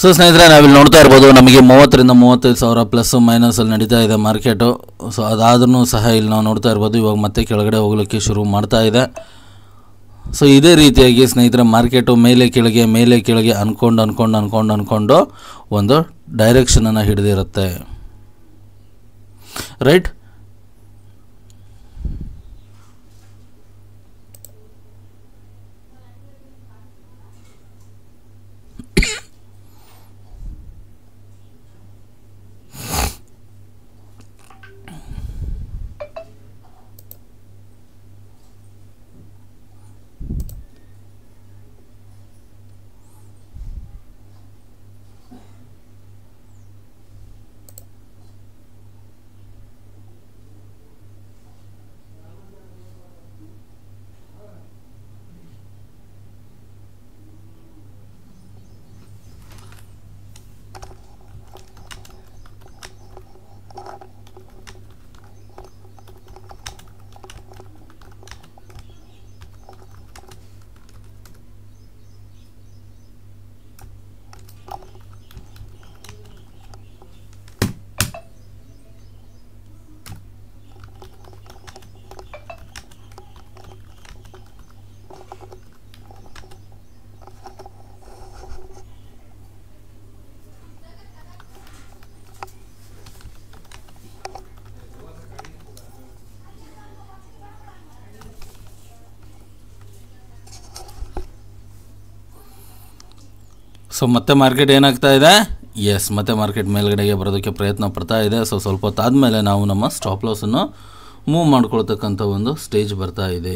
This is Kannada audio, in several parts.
ಸೊ ಸ್ನೇಹಿತರೆ ನಾವಿಲ್ಲಿ ನೋಡ್ತಾ ಇರ್ಬೋದು ನಮಗೆ ಮೂವತ್ತರಿಂದ ಮೂವತ್ತೈದು ಸಾವಿರ ಪ್ಲಸ್ ಮೈನಸಲ್ಲಿ ನಡೀತಾ ಇದೆ ಮಾರ್ಕೆಟು ಸೊ ಅದಾದ್ರೂ ಸಹ ಇಲ್ಲಿ ನಾವು ನೋಡ್ತಾ ಇರ್ಬೋದು ಇವಾಗ ಮತ್ತೆ ಕೆಳಗಡೆ ಹೋಗಲಿಕ್ಕೆ ಶುರು ಮಾಡ್ತಾ ಇದೆ ಸೊ ಇದೇ ರೀತಿಯಾಗಿ ಸ್ನೇಹಿತರೆ ಮಾರ್ಕೆಟು ಮೇಲೆ ಕೆಳಗೆ ಮೇಲೆ ಕೆಳಗೆ ಅಂದ್ಕೊಂಡು ಅಂದ್ಕೊಂಡು ಅಂದ್ಕೊಂಡು ಅಂದ್ಕೊಂಡು ಒಂದು ಡೈರೆಕ್ಷನನ್ನು ಹಿಡಿದಿರುತ್ತೆ ರೈಟ್ ಸೊ ಮತ್ತೆ ಮಾರ್ಕೆಟ್ ಏನಾಗ್ತಾ ಇದೆ ಎಸ್ ಮತ್ತೆ ಮಾರ್ಕೆಟ್ ಮೇಲ್ಗಡೆಗೆ ಬರೋದಕ್ಕೆ ಪ್ರಯತ್ನ ಪಡ್ತಾ ಇದೆ ಸೊ ಸ್ವಲ್ಪ ಹೊತ್ತಾದಮೇಲೆ ನಾವು ನಮ್ಮ ಸ್ಟಾಪ್ ಲಾಸನ್ನು ಮೂವ್ ಮಾಡ್ಕೊಳ್ತಕ್ಕಂಥ ಒಂದು ಸ್ಟೇಜ್ ಬರ್ತಾ ಇದೆ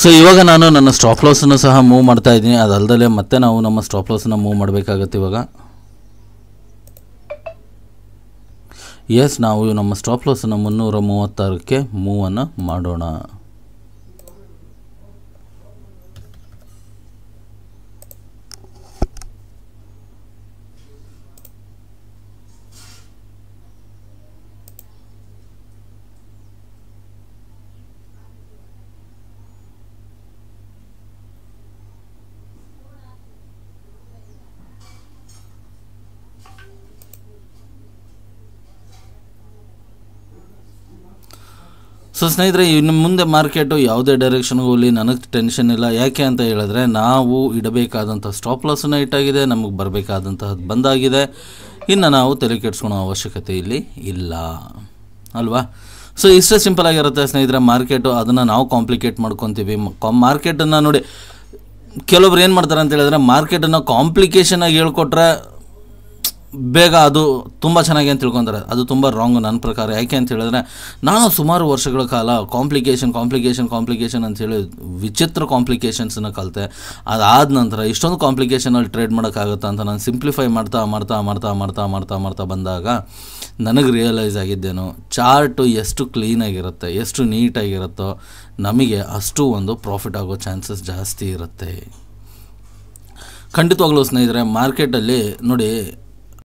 ಸೊ ಇವಾಗ ನಾನು ನನ್ನ ಸ್ಟಾಪ್ ಲಾಸನ್ನು ಸಹ ಮೂವ್ ಮಾಡ್ತಾ ಇದ್ದೀನಿ ಅದಲ್ಲದೆ ಮತ್ತೆ ನಾವು ನಮ್ಮ ಸ್ಟಾಪ್ ಲಾಸನ್ನು ಮೂವ್ ಮಾಡಬೇಕಾಗತ್ತೆ ಇವಾಗ ಎಸ್ ನಾವು ನಮ್ಮ ಸ್ಟಾಪ್ ಲಾಸನ್ನು ಮುನ್ನೂರ ಮೂವತ್ತಾರಕ್ಕೆ ಮೂವನ್ನು ಮಾಡೋಣ ಸೊ ಸ್ನೇಹಿತರೆ ಇನ್ನು ಮುಂದೆ ಮಾರ್ಕೆಟು ಯಾವುದೇ ಡೈರೆಕ್ಷನ್ಗೆ ಹೋಗಲಿ ನನಗೆ ಟೆನ್ಷನ್ ಇಲ್ಲ ಯಾಕೆ ಅಂತ ಹೇಳಿದ್ರೆ ನಾವು ಇಡಬೇಕಾದಂಥ ಸ್ಟಾಪ್ ಲಾಸನ್ನು ಇಟ್ಟಾಗಿದೆ ನಮಗೆ ಬರಬೇಕಾದಂತಹದ್ದು ಬಂದಾಗಿದೆ ಇನ್ನು ನಾವು ತಲೆ ಕೆಡಿಸ್ಕೊಳೋ ಅವಶ್ಯಕತೆ ಇಲ್ಲಿ ಇಲ್ಲ ಅಲ್ವಾ ಸೊ ಇಷ್ಟೇ ಸಿಂಪಲ್ ಆಗಿರುತ್ತೆ ಸ್ನೇಹಿತರೆ ಮಾರ್ಕೆಟು ಅದನ್ನು ನಾವು ಕಾಂಪ್ಲಿಕೇಟ್ ಮಾಡ್ಕೊತೀವಿ ಮಾರ್ಕೆಟನ್ನು ನೋಡಿ ಕೆಲವೊಬ್ರು ಏನು ಮಾಡ್ತಾರೆ ಅಂತ ಹೇಳಿದ್ರೆ ಮಾರ್ಕೆಟನ್ನು ಕಾಂಪ್ಲಿಕೇಶನ್ ಆಗಿ ಹೇಳ್ಕೊಟ್ರೆ ಬೇಗ ಅದು ತುಂಬ ಚೆನ್ನಾಗಿ ಅಂತ ತಿಳ್ಕೊತಾರೆ ಅದು ತುಂಬ ರಾಂಗ್ ನನ್ನ ಪ್ರಕಾರ ಯಾಕೆ ಅಂತ ಹೇಳಿದ್ರೆ ನಾನು ಸುಮಾರು ವರ್ಷಗಳ ಕಾಲ ಕಾಂಪ್ಲಿಕೇಶನ್ ಕಾಂಪ್ಲಿಕೇಶನ್ ಕಾಂಪ್ಲಿಕೇಶನ್ ಹೇಳಿ ವಿಚಿತ್ರ ಕಾಂಪ್ಲಿಕೇಶನ್ಸನ್ನ ಕಲಿತೆ ಅದಾದ ನಂತರ ಇಷ್ಟೊಂದು ಕಾಂಪ್ಲಿಕೇಶನಲ್ಲಿ ಟ್ರೇಡ್ ಮಾಡೋಕ್ಕಾಗುತ್ತ ಅಂತ ನಾನು ಸಿಂಪ್ಲಿಫೈ ಮಾಡ್ತಾ ಮಾಡ್ತಾ ಮಾಡ್ತಾ ಮಾಡ್ತಾ ಮಾಡ್ತಾ ಮಾಡ್ತಾ ಬಂದಾಗ ನನಗೆ ರಿಯಲೈಸ್ ಆಗಿದ್ದೇನು ಚಾರ್ಟು ಎಷ್ಟು ಕ್ಲೀನಾಗಿರುತ್ತೆ ಎಷ್ಟು ನೀಟಾಗಿರುತ್ತೋ ನಮಗೆ ಅಷ್ಟು ಒಂದು ಪ್ರಾಫಿಟ್ ಆಗೋ ಚಾನ್ಸಸ್ ಜಾಸ್ತಿ ಇರುತ್ತೆ ಖಂಡಿತವಾಗ್ಲೂ ಸ್ನೇಹಿತರೆ ಮಾರ್ಕೆಟಲ್ಲಿ ನೋಡಿ